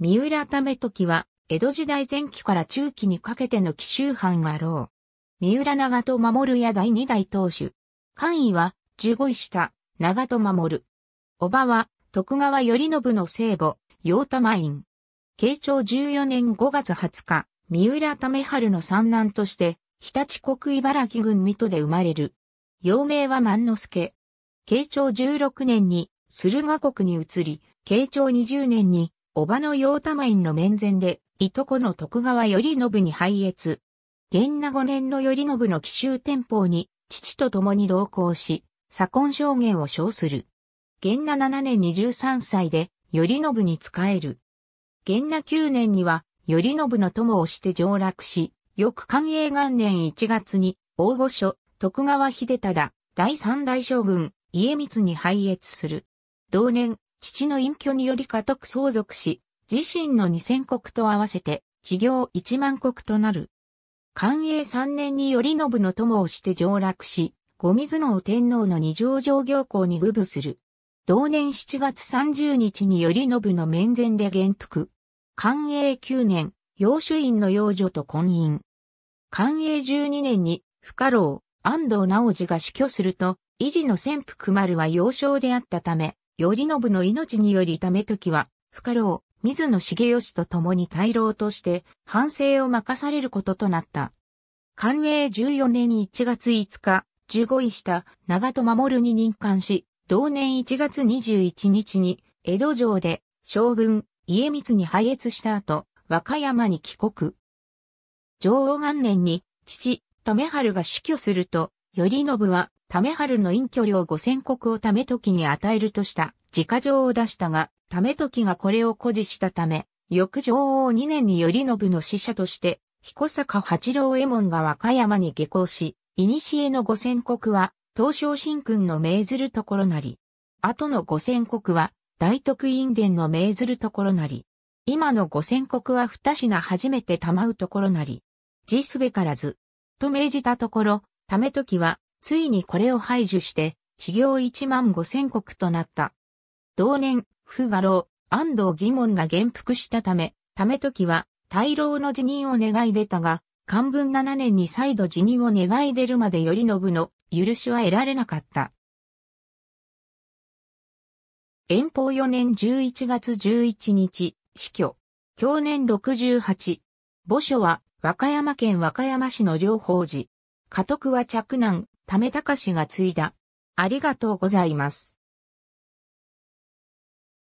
三浦為時は、江戸時代前期から中期にかけての奇襲藩がろう。三浦長戸守や第二代当主。官位は、十五位下、長戸守。叔母は、徳川頼信の聖母、陽玉院。慶長十四年五月二十日、三浦為春の三男として、日立国茨城郡水戸で生まれる。幼名は万之助。慶長十六年に、駿河国に移り、慶長二十年に、叔母の陽玉院の面前で、いとこの徳川頼信に拝謁。元那5年の頼信の奇襲天保に、父と共に同行し、左近証言を称する。元那7年23歳で、頼信に仕える。元那9年には、頼信の友をして上洛し、翌寛永元年1月に、大御所、徳川秀忠、第三代将軍、家光に拝謁する。同年、父の隠居により家督相続し、自身の2000国と合わせて、企業1万国となる。寛永3年に頼信の友をして上洛し、御水野天皇の二条上行行に愚部する。同年7月30日に頼信の面前で元服。寛永9年、養主院の養女と婚姻。寛永12年に、不可老、安藤直次が死去すると、維持の潜伏丸は幼少であったため、頼信の命によりめ時は、不可老、水野重義と共に大老として、反省を任されることとなった。寛永14年1月5日、15位した長戸守に任官し、同年1月21日に、江戸城で、将軍、家光に敗越した後、和歌山に帰国。上王元年に、父、留春が死去すると、頼信は、為春の隠居料五千石を為時に与えるとした、自家状を出したが、為時がこれを誇示したため、翌上王2年に頼信の使者として、彦坂八郎右衛門が和歌山に下校し、古の五千石は、東昇神君の命ずるところなり。後の五千石は、大徳院伝の命ずるところなり。今の五千石は二品初めて賜うところなり。実すべからず。と命じたところ、ため時は、ついにこれを排除して、始業1万5千国となった。同年、不画老、安藤疑問が元服したため、ため時は、大老の辞任を願い出たが、漢文7年に再度辞任を願い出るまで頼信の許しは得られなかった。遠方4年11月11日、死去。去年68。墓所は、和歌山県和歌山市の両方寺。家督は嫡男、ためたかしが継いだ。ありがとうございます。